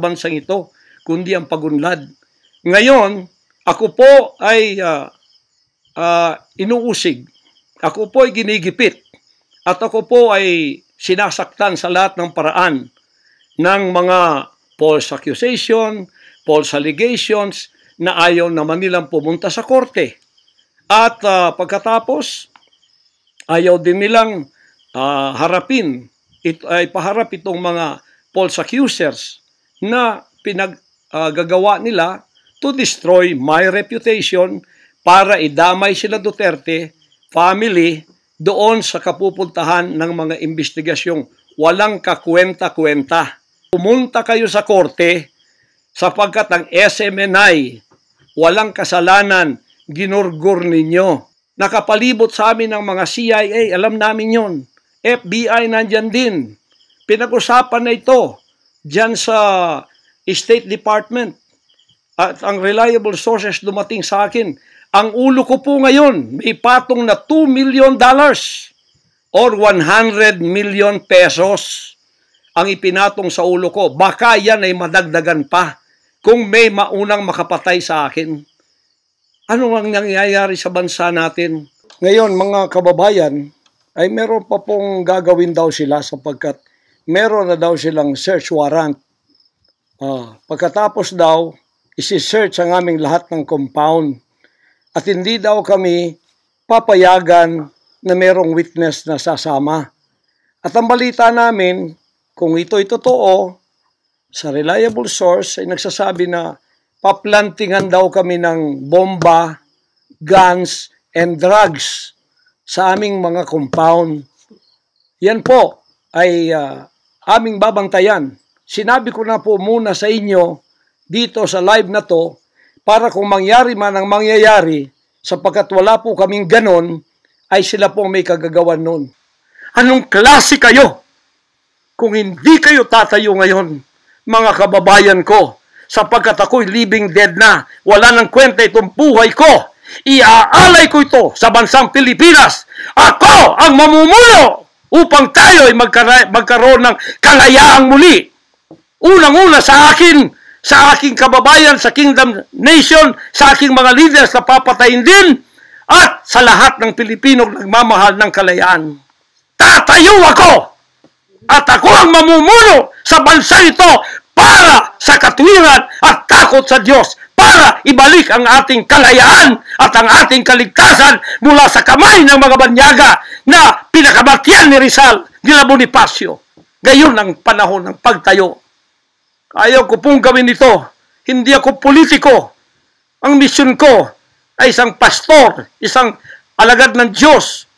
bansang ito, kundi ang pagunlad. Ngayon, ako po ay uh, uh, inuusig. Ako po ay ginigipit. At ako po ay sinasaktan sa lahat ng paraan ng mga false accusation, false allegations na ayaw naman nilang pumunta sa korte. At uh, pagkatapos, ayaw din nilang uh, harapin, it, ay paharap itong mga false accusers na pinaggagawa ah, uh, nila to destroy my reputation para idamay sila Duterte family doon sa kapupuntahan ng mga investigasyong walang kakwenta-kwenta. Pumunta kayo sa korte sapagkat ang SMNI walang kasalanan, ginurgur ninyo. Nakapalibot sa amin ng mga CIA, alam namin yon. FBI nandyan din. Pinag-usapan na ito dyan sa State Department. At ang reliable sources dumating sa akin, ang ulo ko po ngayon may patong na 2 million dollars or 100 million pesos ang ipinatong sa ulo ko. Baka yan ay madagdagan pa kung may maunang makapatay sa akin. Ano ang nangyayari sa bansa natin? Ngayon, mga kababayan, ay meron pa pong gagawin daw sila sapagkat meron na daw silang search warrant. Uh, pagkatapos daw, isi-search ang aming lahat ng compound at hindi daw kami papayagan na merong witness na sasama. At ang balita namin, kung ito'y totoo, sa reliable source ay nagsasabi na paplantingan daw kami ng bomba, guns, and drugs sa aming mga compound. Yan po, ay uh, aming babantayan. Sinabi ko na po muna sa inyo dito sa live na to para kung mangyari man ang mangyayari sapagkat wala po kaming ganon ay sila po may kagagawan noon. Anong klase kayo kung hindi kayo tatayo ngayon mga kababayan ko sapagkat ako'y living dead na. Wala nang kwenta itong buhay ko. Iaalay ko ito sa bansang Pilipinas. Ako ang mamumuno! upang tayo ay magkaroon ng kalayaang muli. Unang-una sa akin, sa aking kababayan, sa Kingdom Nation, sa aking mga leaders na papatayin din, at sa lahat ng Pilipino nagmamahal ng kalayaan. Tatayo ako! At ako ang mamumuno sa bansa ito para sa katwiran at takot sa Diyos para ibalik ang ating kalayaan at ang ating kaligtasan mula sa kamay ng mga banyaga na pinakabatyan ni Rizal, nila Bonifacio. Gayon ang panahon ng pagtayo. Ayaw ko pong gawin ito. Hindi ako politiko. Ang misyon ko ay isang pastor, isang alagad ng Diyos